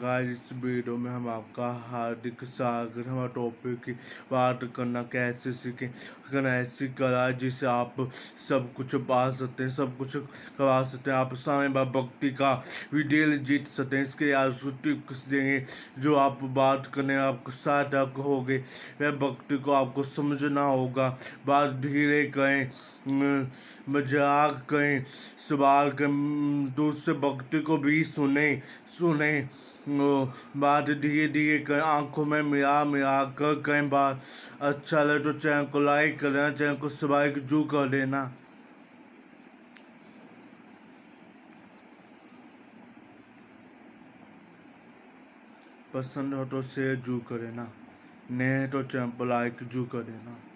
guys इस video में हम आपका हार्दिक स्वागत हमारा टॉपिक की बात करना कैसे सीखें करना ऐसी कला जिसे आप सब कुछ पा सकते हैं सब कुछ करवा सकते हैं आप सामने भक्ति का विदेल जीत सकते हैं इसके आज टिप्स देंगे जो आप बात करने आपको सार्थक गए वह भक्ति को आपको समझना होगा बात धीरे कहें मजाक कहें सवाल कहें दूसरे भक्ति को भी सुने सुने बात धीरे धीरे आंखों में मिला मिला कर कई बार अच्छा लगे तो चैनल को लाइक कर देना चैनल को सब्सक्राइब जू कर देना पसंद हो तो शेयर जू कर देना नहीं तो चैनल को लाइक जू कर देना